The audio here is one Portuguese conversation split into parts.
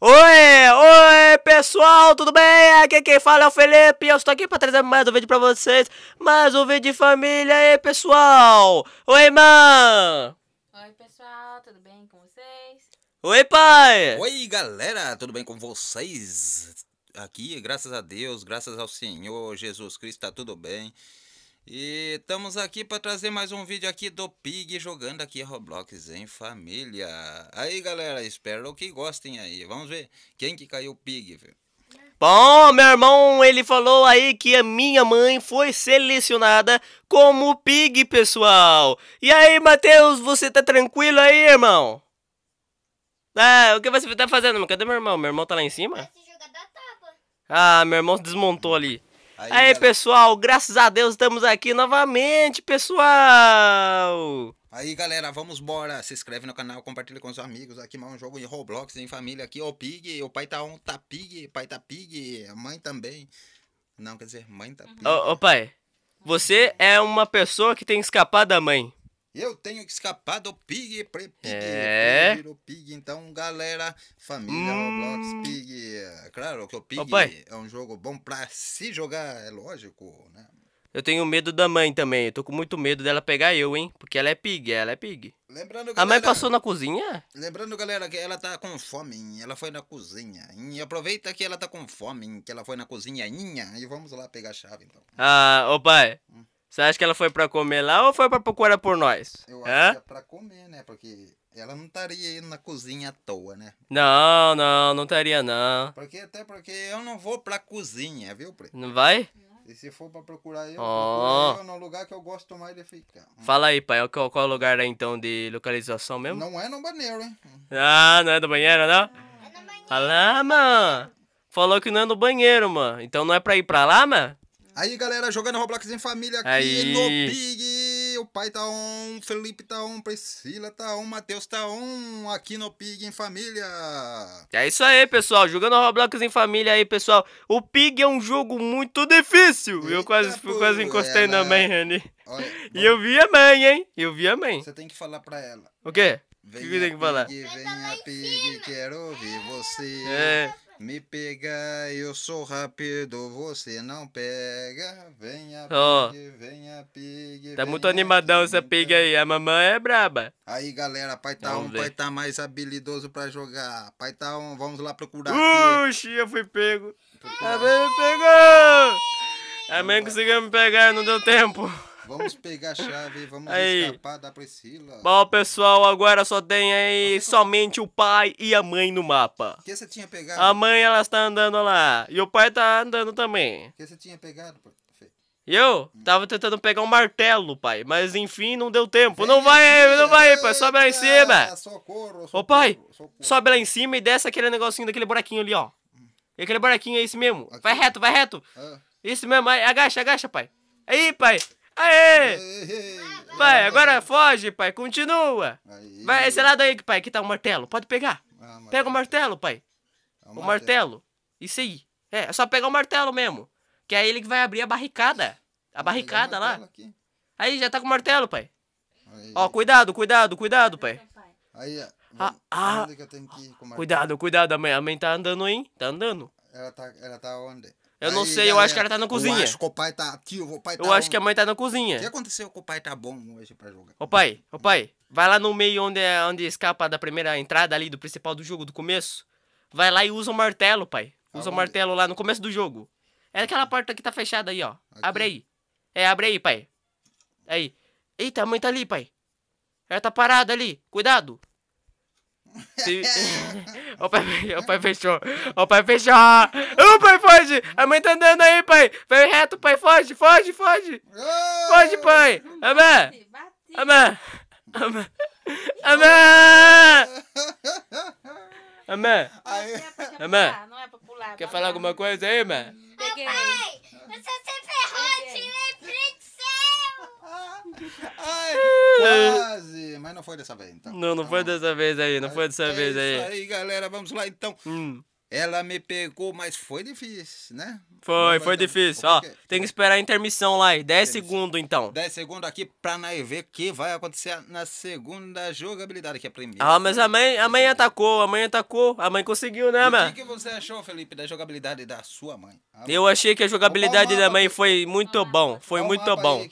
Oi, oi pessoal, tudo bem? Aqui quem fala é o Felipe e eu estou aqui para trazer mais um vídeo para vocês. Mais um vídeo de família aí pessoal. Oi, irmã. Oi, pessoal, tudo bem com vocês? Oi, pai. Oi, galera, tudo bem com vocês? Aqui, graças a Deus, graças ao Senhor Jesus Cristo, tá tudo bem. E estamos aqui para trazer mais um vídeo aqui do Pig jogando aqui Roblox em família. Aí galera, espero que gostem aí. Vamos ver quem que caiu o Pig, velho. Bom, meu irmão, ele falou aí que a minha mãe foi selecionada como Pig, pessoal. E aí, Matheus, você tá tranquilo aí, irmão? Ah, o que você tá fazendo? Cadê meu irmão? Meu irmão tá lá em cima? É ah, meu irmão se desmontou ali. Aí, pessoal, graças a Deus estamos aqui novamente, pessoal! Aí, galera, vamos embora. Se inscreve no canal, compartilha com os amigos. Aqui mais um jogo em Roblox em família aqui, ó, Pig, o pai tá on, tá Pig, pai tá Pig, a mãe também. Não, quer dizer, mãe tá uhum. Pig. Ô, ô pai, você é uma pessoa que tem escapado da mãe. Eu tenho que escapar do Pig, pre, Pig, é. Pig, Pig. Então, galera, família hum. Roblox Pig. É, claro que o Pig é um jogo bom pra se jogar, é lógico, né? Eu tenho medo da mãe também. Eu tô com muito medo dela pegar eu, hein? Porque ela é pig, ela é pig. Lembrando, galera, a mãe passou na cozinha? Lembrando, galera, que ela tá com fome. Ela foi na cozinha. E aproveita que ela tá com fome, que ela foi na cozinhainha. E vamos lá pegar a chave, então. Ah, ô pai. Hum. Você acha que ela foi pra comer lá ou foi pra procurar por nós? Eu acho Hã? que é pra comer, né? Porque ela não estaria indo na cozinha à toa, né? Não, não, não estaria não. Porque até porque eu não vou pra cozinha, viu, Preto? Não vai? E se for pra procurar eu, oh. eu no lugar que eu gosto mais de ficar. Fala aí, pai, qual, qual o lugar é então de localização mesmo? Não é no banheiro, hein? Ah, não é do banheiro, não? É no banheiro. mano. Falou que não é no banheiro, mano. Então não é pra ir pra lá, mano? Aí, galera, jogando Roblox em família aqui Aí. no Pig. O pai tá on, Felipe tá on, Priscila tá on, Matheus tá on, aqui no Pig em família. É isso aí, pessoal. Jogando Roblox em família aí, pessoal. O Pig é um jogo muito difícil. Eita, eu quase, quase encostei é, na né? mãe, Rani. E eu vi a mãe, hein? Eu vi a mãe. Você tem que falar pra ela. O quê? Vem o que, que tem que falar? vem a Pig, quero ouvir você. É. Me pega, eu sou rápido, você não pega. Venha, oh. pig, venha, pig. Tá venha muito animadão aqui, essa pig aí, a mamãe é braba. Aí galera, pai tá vamos um, ver. pai tá mais habilidoso pra jogar. Pai tá um, vamos lá procurar. Oxi, eu fui pego. A mãe pegou! A mãe conseguiu me pegar, não deu tempo. Vamos pegar a chave, vamos aí. escapar da Priscila. Bom, pessoal, agora só tem aí somente o pai e a mãe no mapa. O que você tinha pegado? A mãe, ela está andando lá. E o pai está andando também. O que você tinha pegado, Eu hum. tava tentando pegar um martelo, pai, mas enfim, não deu tempo. Não vai aí, não vai aí, pai, sobe lá em cima. Socorro, socorro, Ô, pai, sobe lá em cima e desce aquele negocinho daquele buraquinho ali, ó. E hum. aquele buraquinho é esse mesmo. Vai reto, vai reto. Isso ah. mesmo, agacha, agacha, pai. Aí, pai. Aê! Vai, agora foge, pai. Continua. Vai, esse lado aí, pai, que tá o martelo. Pode pegar. Ah, Pega o martelo, pai. É o martelo. Isso aí. É, é só pegar o martelo mesmo. Que aí ele que vai abrir a barricada. A barricada lá. Aí, já tá com o martelo, pai. Ó, cuidado, cuidado, cuidado, pai. Aí, ah, ah. Cuidado, cuidado. A mãe, a mãe tá andando, hein? Tá andando. Ela tá, ela tá onde? Eu aí, não sei, eu acho que ela tá na cozinha. Eu acho que o pai tá aqui, o pai tá Eu acho onde? que a mãe tá na cozinha. O que aconteceu com o pai tá bom hoje pra jogar? Ô pai, ô pai, vai lá no meio onde, é, onde escapa da primeira entrada ali do principal do jogo, do começo. Vai lá e usa o martelo, pai. Usa ah, o martelo lá no começo do jogo. É aquela porta que tá fechada aí, ó. Aqui? Abre aí. É, abre aí, pai. Aí. Eita, a mãe tá ali, pai. Ela tá parada ali. Cuidado o, pai, o pai fechou. O pai fechou. O pai foge. A mãe tá andando aí, pai. Vai reto, pai. Foge, foge, foge. Foge, pai. Amém. Amém. Amém. É amém. Amém. É Quer falar é. alguma coisa aí, mãe? Peguei. Pai, você se ferrou, tirei print Ai, quase! Mas não foi dessa vez, então. Não, não, foi então, dessa vez aí, não foi dessa é vez aí. Isso aí, galera, vamos lá então. Hum. Ela me pegou, mas foi difícil, né? Foi, foi difícil. Ó, tem que esperar a intermissão lá, 10 segundos então. 10 segundos aqui pra nós ver o que vai acontecer na segunda jogabilidade, que é a primeira. Ah, mas a mãe, a mãe atacou, a mãe atacou, a mãe conseguiu, né, mano? O que, que, você achou, Felipe, da jogabilidade da sua mãe? Ah, eu achei que a jogabilidade da mãe foi muito bom, foi muito bom.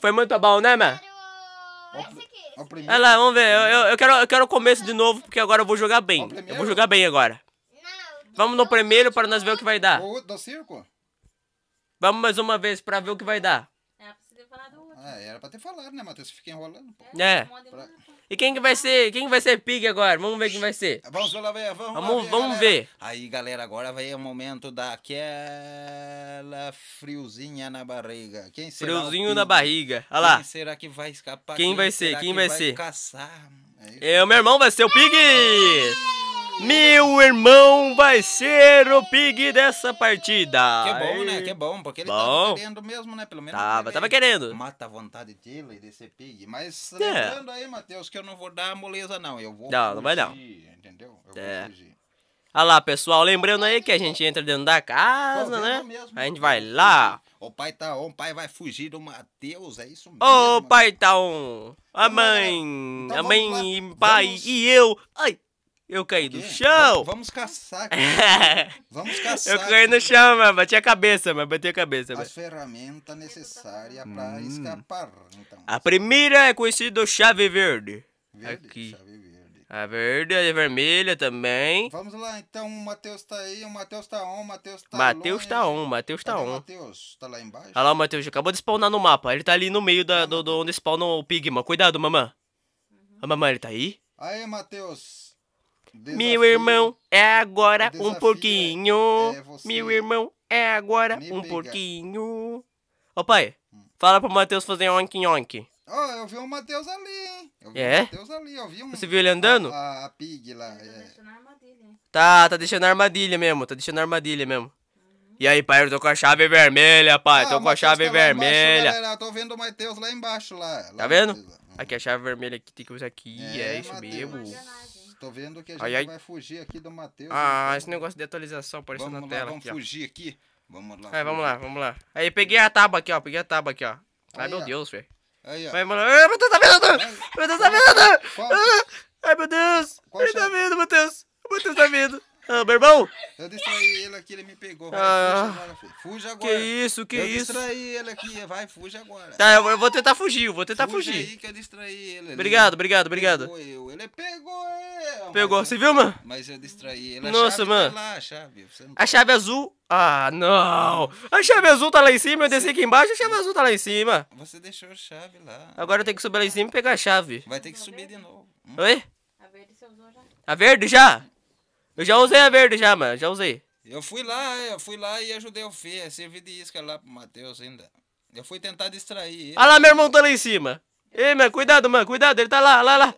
Foi muito bom, né, mano? Olha lá, vamos ver. Eu, eu, quero, eu quero o começo de novo, porque agora eu vou jogar bem. Eu vou jogar bem agora. Vamos no primeiro para nós ver o que vai dar. O do circo? Vamos mais uma vez para ver o que vai dar. Era é, pra você ter falado outro. Ah, era pra ter falado, né, Matheus? Fica enrolando. Pô. É. Pra... É. E quem que vai ser? Quem vai ser pig agora? Vamos ver quem vai ser. Vamos lá, véia, vamos, vamos, lá, vamos ver. Aí, galera, agora vai o momento daquela friozinha na barriga. Quem será Friozinho na barriga. Olha lá. Quem será que vai escapar? Quem, quem vai ser? Quem vai, vai ser? Caçar? É, é, o meu irmão vai ser o pig. Meu irmão vai ser o pig dessa partida. Que bom, né? Que bom, porque ele bom. tava querendo mesmo, né? Pelo menos tava, tava querendo. Mata a vontade dele de ser pig. Mas é. lembrando aí, Matheus, que eu não vou dar moleza, não. Eu vou Não, fugir, não vai não. Entendeu? Eu é. vou fugir. Olha lá, pessoal, lembrando aí que a gente entra dentro da casa, né? Mesmo. A gente vai lá. O pai tá on, o pai vai fugir do Matheus, é isso mesmo. Ô, pai tá on. A mãe, então a mãe, lá. pai vamos. e eu. Ai, eu caí no chão! Vamos caçar, Vamos caçar. Eu caí no chão, mas Bati a cabeça, mas Bati a cabeça. As ferramentas tá necessárias hum. para escapar. Então, a primeira é conhecida chave verde. verde Aqui. Chave verde. A verde, a é vermelha também. Vamos lá, então. O Matheus tá aí, o Matheus tá on, o Matheus tá Matheus tá on, o Matheus tá on. Matheus, tá lá embaixo? Olha tá lá o Matheus, acabou de spawnar no mapa. Ele tá ali no meio da, do, do tá. onde spawna o Pigma. Cuidado, mamã. Uhum. A mamã ele tá aí? Aê, Matheus. Desafio. Meu irmão, é agora um é, pouquinho. É, Meu irmão, é agora um pegar. pouquinho. Ô pai, hum. fala pro Matheus fazer onk onk. Ó, oh, eu vi o Matheus ali, hein? Eu vi é? o Matheus ali, eu vi um... Você viu ele andando? A, a, a pig lá. Tá é. armadilha. Tá, tá deixando armadilha mesmo, tá deixando armadilha mesmo. E aí, pai, eu tô com a chave vermelha, pai, ah, tô com a chave tá vermelha. Embaixo, galera, tô vendo o Matheus lá embaixo, lá. Tá lá tá vendo? Aqui a chave vermelha que tem que usar aqui, é, é isso mesmo tô vendo que a gente ai, ai. vai fugir aqui do Matheus. Ah, então tá esse negócio de atualização apareceu vamos na lá, tela. Vamos aqui, fugir ó. aqui. Vamos lá. É, vamos lá, vamos lá. Aí, peguei a tábua aqui, ó. Peguei a tábua aqui, ó. Ai, meu ó. Deus, velho. Aí, ó. Vai, mano. Ai, Matheus, tá vendo? Matheus, tá vendo? Qual? Ah, ai, meu Deus. Qual ele chave? É? tá vendo, Matheus. Matheus tá vendo. Ah, meu irmão? Eu distraí ele aqui, ele me pegou. Vai, ah, fuja, agora, Que isso, que eu isso? Eu distraí ele aqui, vai, fuja agora. Tá, eu, vou tentar fugir, eu vou tentar fuja fugir. Aí que eu distraí ele. Obrigado, ele obrigado, obrigado. Eu. Ele é então, Pegou, você viu, mano? Mas eu distraí. Ele, é Nossa, mano. Tá lá, a, chave. Não... a chave azul. Ah, não. A chave azul tá lá em cima, eu desci aqui embaixo, a chave azul tá lá em cima. Você deixou a chave lá. Agora eu tenho que subir lá em cima e pegar a chave. Vai ter que subir de novo. Hum? Oi? A verde você usou já? A verde já? Eu já usei a verde já, mano. Já usei. Eu fui lá, eu fui lá e ajudei o Fê. Servi de isca lá pro Matheus ainda. Eu fui tentar distrair ele. Olha ah lá, meu irmão tá lá em cima. Ei, mano, cuidado, mano, cuidado, ele tá lá, lá, lá.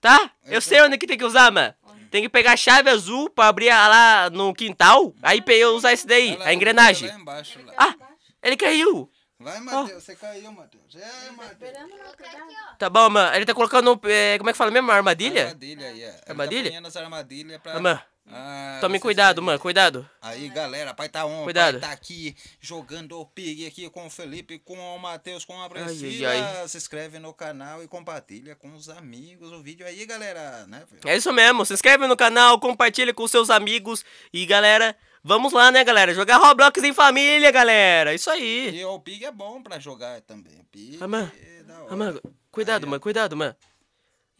Tá? Eu sei onde que tem que usar, mano. Tem que pegar a chave azul pra abrir lá no quintal. Aí eu usar esse daí, a é engrenagem. É embaixo, é ah, ele caiu. Vai, ah. Matheus, oh. você caiu, Matheus. É, tá Matheus. Tá, tá bom, mano. Ele tá colocando. É, como é que fala mesmo? Armadilha? Armadilha, yeah. Armadilha? Ele tá as armadilhas pra. Ah, ah, Tome cuidado, mano, cuidado. Aí, galera, pai tá on, cuidado. tá aqui jogando o pig aqui com o Felipe, com o Matheus, com a Priscila. Ai, ai, ai. Se inscreve no canal e compartilha com os amigos o vídeo aí, galera, né? É isso mesmo, se inscreve no canal, compartilha com seus amigos e galera, Vamos lá, né, galera? Jogar Roblox em família, galera. Isso aí. E o Pig é bom pra jogar também. Pig ah, man. é da ah, hora. Ah, man. Cuidado, aí, mano. Cuidado, mano.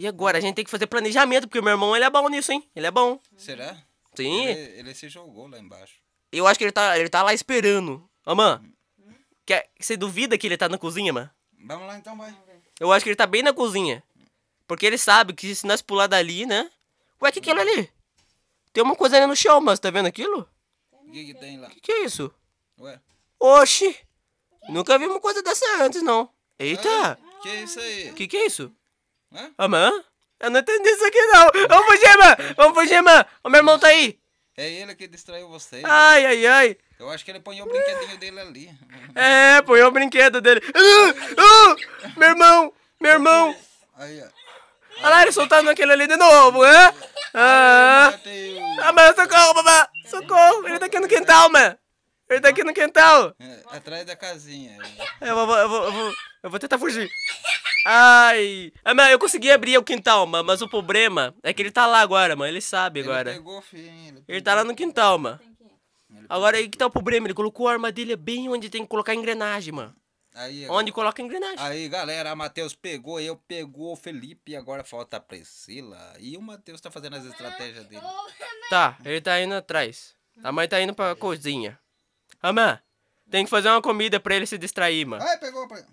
E agora? A gente tem que fazer planejamento, porque o meu irmão ele é bom nisso, hein? Ele é bom. Será? Sim. Ele, ele se jogou lá embaixo. Eu acho que ele tá, ele tá lá esperando. Ô, mãe, quer, você duvida que ele tá na cozinha, mano? Vamos lá então, vai. Eu acho que ele tá bem na cozinha. Porque ele sabe que se nós pular dali, né? Ué, que que é aquilo ali? Tem uma coisa ali no chão, mas tá vendo aquilo? O que, que tem lá? Que que é isso? Ué? Oxi! Nunca vi uma coisa dessa antes, não. Eita! O é? que é isso aí? Que que é isso? Hã? Amã? Ah, eu não entendi isso aqui não. Vamos pro mano! Vamos pro mano! O meu irmão tá aí. É ele que distraiu vocês. Né? Ai, ai, ai. Eu acho que ele põe o brinquedinho dele ali. É, põe o brinquedo dele. Uh, uh, meu irmão! Meu irmão! Aí, ó. Olha lá, ele soltando aquele ali de novo, hein? É? Ah, ah mas socorro, babá! Socorro! Ele tá aqui no quintal, mano! Ele tá aqui no quintal! É, atrás da casinha. eu, vou, eu, vou, eu, vou, eu vou tentar fugir. Ai. Ah, mas eu consegui abrir o quintal, mano, mas o problema é que ele tá lá agora, mano. Ele sabe ele agora. Pegou, filho, ele, pegou. ele tá lá no quintal, mano. Agora aí que tá o problema, ele colocou a armadilha bem onde tem que colocar a engrenagem, mano. Aí, agora... Onde coloca a engrenagem. Aí, galera, a Matheus pegou, eu pegou o Felipe, agora falta a Priscila. E o Matheus tá fazendo as estratégias dele. Tá, ele tá indo atrás. A mãe tá indo pra cozinha. Amã, ah, tem que fazer uma comida pra ele se distrair, mano. Ai, pegou, pegou.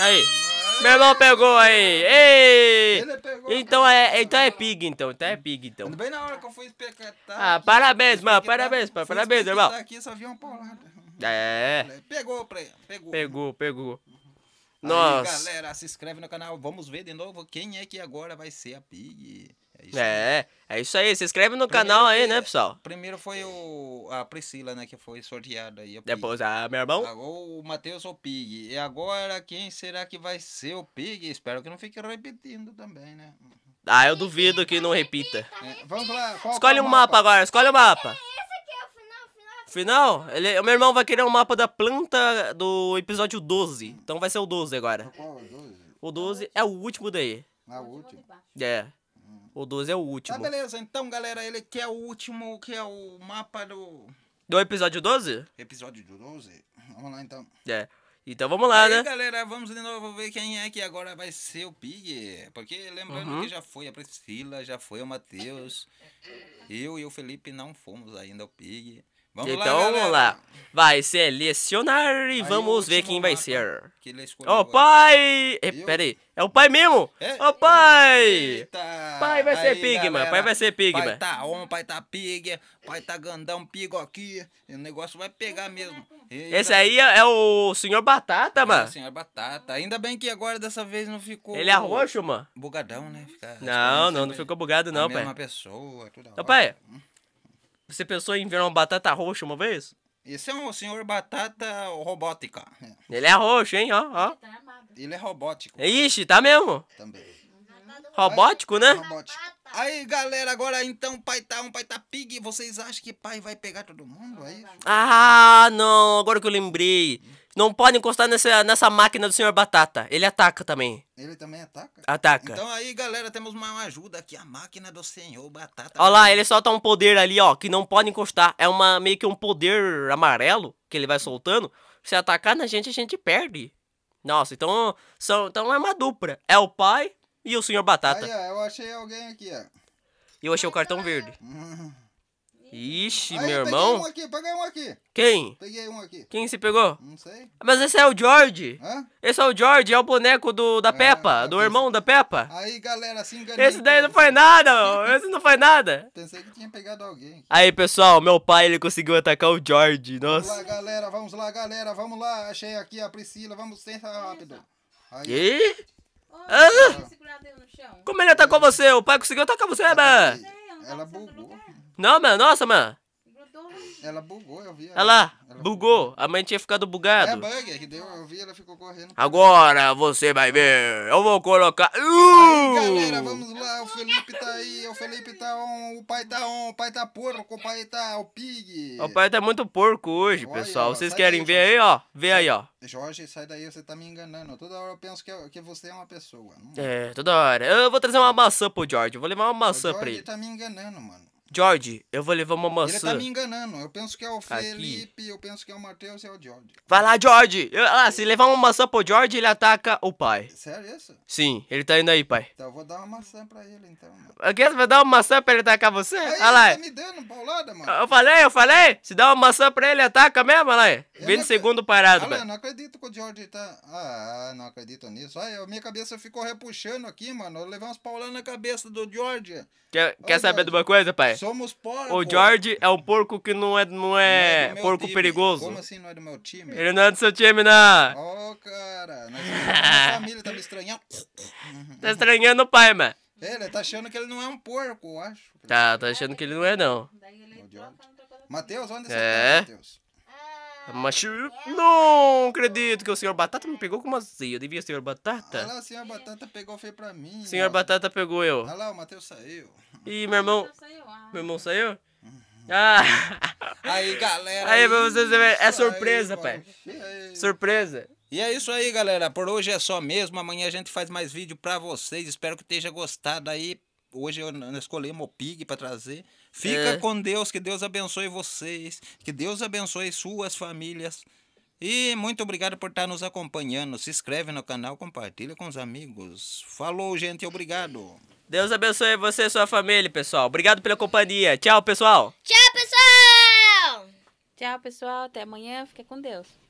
Aí. Ah. Meu irmão pegou aí. Ei! Pegou, então é, então é pig, então. Então é pig, então. Bem na hora que eu fui especatar. Ah, parabéns, mano. Parabéns, mano. Parabéns, irmão. aqui só vi uma paulada. É. Pegou pra ele. Pegou. Pegou, pegou. Nossa. Aí, galera, se inscreve no canal. Vamos ver de novo quem é que agora vai ser a pig. É isso, é, é isso aí. Se inscreve no primeiro canal aí, que, né, pessoal? Primeiro foi o, a Priscila, né, que foi sorteada. E Depois a ah, meu irmão. Agora ah, o Matheus ou o Pig. E agora, quem será que vai ser o Pig? Espero que não fique repetindo também, né? Ah, eu duvido que não repita. É, vamos lá. Qual, escolhe qual um mapa? mapa? agora, escolhe é é o mapa. Final? Ele, o meu irmão vai querer um mapa da planta do episódio 12. Então vai ser o 12 agora. Qual é o 12? O 12 é o último daí. É o último? É. O 12 é o ah, último. Tá, beleza. Então, galera, ele que é o último, que é o mapa do. Do episódio 12? Episódio 12. Vamos lá, então. É. Então vamos lá, aí, né? galera, vamos de novo ver quem é que agora vai ser o Pig. Porque lembrando uhum. que já foi a Priscila, já foi o Matheus. Eu e o Felipe não fomos ainda o Pig. Vamos então lá, vamos lá. Vai selecionar e aí, vamos ver quem vai ser. Que Ó, oh, pai! E, pera aí, é o pai mesmo? É? oh, pai! Eita. Pai vai ser pigma, pai vai ser pigma. Pai tá on, pai tá pig, pai tá gandão, pigo aqui. O negócio vai pegar mesmo. Eita. Esse aí é, é o senhor Batata, mano. É o senhor Batata. Ainda bem que agora dessa vez não ficou... Ele é roxo, mano. Bugadão, né? Ficar não, não, não ficou bugado não, a pai. é pessoa, Ô, pai... Hum. Você pensou em virar uma batata roxa uma vez? Esse é um senhor batata robótica. Ele é roxo, hein? Ó, ó. Tá Ele é robótico. Ixi, tá mesmo? Também. Robótico, né? Robótico. Aí, galera, agora então, pai tá um, pai tá pig. Vocês acham que pai vai pegar todo mundo? aí? É ah, não. Agora que eu lembrei. Não pode encostar nessa, nessa máquina do senhor Batata. Ele ataca também. Ele também ataca? Ataca. Então aí, galera, temos uma ajuda aqui. A máquina do senhor Batata. Olha lá, ele solta um poder ali, ó, que não pode encostar. É uma, meio que um poder amarelo que ele vai soltando. Se atacar na gente, a gente perde. Nossa, então, são, então é uma dupla. É o pai e o senhor Batata. Aí, ó, eu achei alguém aqui, ó. E eu achei o cartão verde. Uhum. Ixi, Aí, meu irmão. Peguei um aqui, peguei um aqui. Quem? Peguei um aqui. Quem se pegou? Não sei. Mas esse é o George. Hã? Esse é o George, é o boneco do, da é, Peppa, é do irmão da Peppa. Aí, galera, se assim, enganei. Esse daí não faz nada, esse não faz nada. Pensei que tinha pegado alguém. Aí, pessoal, meu pai, ele conseguiu atacar o George, nossa. Vamos lá, galera, vamos lá, galera, vamos lá. Achei aqui a Priscila, vamos tentar rápido. Aí. E? Ah. Como ele atacou você? O pai conseguiu atacar você, né? Ela tá bugou. Não, mano, nossa, mano. Ela bugou, eu vi. Ela, ela, ela bugou. bugou. A mãe tinha ficado bugada. É bug, é que deu, eu vi, ela ficou correndo. Agora você vai ver. Eu vou colocar. Uh! Aí, galera, vamos lá. O Felipe tá aí. O Felipe tá on. O pai tá on. O pai tá porco. O pai tá o pig. O pai tá muito porco hoje, Olha, pessoal. Ó, Vocês querem daí, ver Jorge. aí, ó? Vê aí, ó. Jorge, sai daí, você tá me enganando. Toda hora eu penso que, eu, que você é uma pessoa. Não... É? é, toda hora. Eu vou trazer uma maçã pro Jorge. Eu vou levar uma maçã o pra ele. Jorge tá me enganando, mano. George, eu vou levar uma maçã. Ele tá me enganando. Eu penso que é o Felipe, Aqui. eu penso que é o Matheus e é o George. Vai lá, George! Eu, ah, se levar uma maçã pro George, ele ataca o pai. Sério isso? Sim, ele tá indo aí, pai. Então eu vou dar uma maçã pra ele, então. Aqui, você vai dar uma maçã pra ele atacar você? Aí, olha lá. Tá me dando paulada, mano. Eu falei, eu falei. Se dá uma maçã pra ele, ataca mesmo, olha lá. 20 segundos parado, olha, Eu não acredito que o George tá... Ah, não acredito nisso. a minha cabeça ficou repuxando aqui, mano. Eu levei uns pauladas na cabeça do George. Quer, olha, quer saber George. de uma coisa, pai? Somos porco. O George é um porco que não é, não é, é porco time. perigoso. Como assim não é do meu time? Ele não é do seu time, não. Né? Ô, oh, cara. A família tá me estranhando. Uhum. tá estranhando o pai, mano. Ele tá achando que ele não é um porco, eu acho. Tá, tá achando que ele não é, não. Matheus, onde você tá, é. tá, Matheus? Mas não acredito que o senhor Batata me pegou como assim? Eu devia, senhor Batata? Olha lá, o senhor Batata pegou, foi pra mim. Senhor Batata pegou eu. Olha lá, o Matheus saiu. Ih, ah. meu irmão. Saiu, Meu irmão saiu? Ah! Aí, galera. Aí, aí pra vocês verem. É surpresa, aí, pai. Aí. Surpresa. E é isso aí, galera. Por hoje é só mesmo. Amanhã a gente faz mais vídeo pra vocês. Espero que esteja gostado aí. Hoje eu escolhi pig para trazer. Fica é. com Deus, que Deus abençoe vocês, que Deus abençoe suas famílias. E muito obrigado por estar nos acompanhando. Se inscreve no canal, compartilha com os amigos. Falou, gente, obrigado. Deus abençoe você e sua família, pessoal. Obrigado pela companhia. Tchau, pessoal. Tchau, pessoal. Tchau, pessoal. Até amanhã. Fica com Deus.